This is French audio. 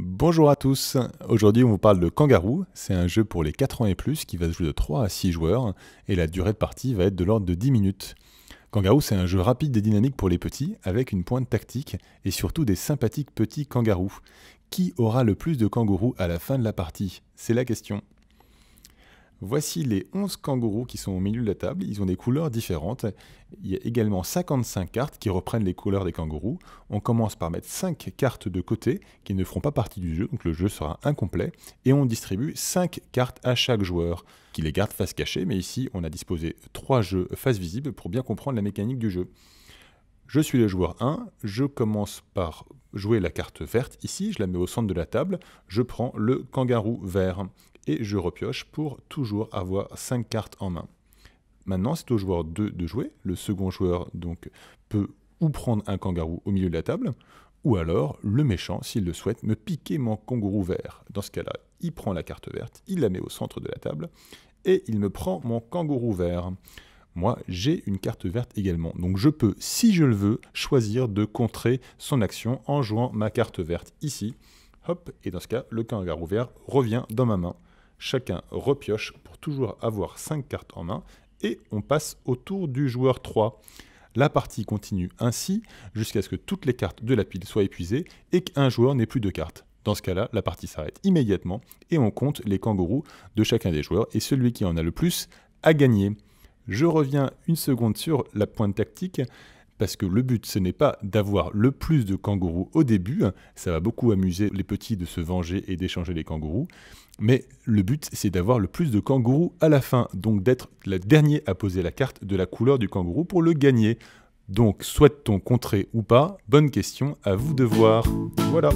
Bonjour à tous, aujourd'hui on vous parle de Kangaroo, c'est un jeu pour les 4 ans et plus qui va se jouer de 3 à 6 joueurs et la durée de partie va être de l'ordre de 10 minutes. Kangaroo c'est un jeu rapide et dynamique pour les petits avec une pointe tactique et surtout des sympathiques petits kangaroos. Qui aura le plus de kangourous à la fin de la partie C'est la question. Voici les 11 kangourous qui sont au milieu de la table. Ils ont des couleurs différentes. Il y a également 55 cartes qui reprennent les couleurs des kangourous. On commence par mettre 5 cartes de côté qui ne feront pas partie du jeu, donc le jeu sera incomplet. Et on distribue 5 cartes à chaque joueur qui les garde face cachée. Mais ici, on a disposé 3 jeux face visible pour bien comprendre la mécanique du jeu. Je suis le joueur 1, je commence par jouer la carte verte ici, je la mets au centre de la table, je prends le kangourou vert et je repioche pour toujours avoir 5 cartes en main. Maintenant, c'est au joueur 2 de jouer. Le second joueur donc peut ou prendre un kangourou au milieu de la table, ou alors le méchant, s'il le souhaite, me piquer mon kangourou vert. Dans ce cas-là, il prend la carte verte, il la met au centre de la table, et il me prend mon kangourou vert. Moi, j'ai une carte verte également, donc je peux, si je le veux, choisir de contrer son action en jouant ma carte verte ici. Hop, et dans ce cas, le kangourou vert revient dans ma main. Chacun repioche pour toujours avoir 5 cartes en main et on passe au tour du joueur 3. La partie continue ainsi jusqu'à ce que toutes les cartes de la pile soient épuisées et qu'un joueur n'ait plus de cartes. Dans ce cas-là, la partie s'arrête immédiatement et on compte les kangourous de chacun des joueurs et celui qui en a le plus a gagné. Je reviens une seconde sur la pointe tactique parce que le but, ce n'est pas d'avoir le plus de kangourous au début, hein. ça va beaucoup amuser les petits de se venger et d'échanger les kangourous, mais le but, c'est d'avoir le plus de kangourous à la fin, donc d'être le dernier à poser la carte de la couleur du kangourou pour le gagner. Donc, souhaite-t-on contrer ou pas Bonne question, à vous de voir. Voilà.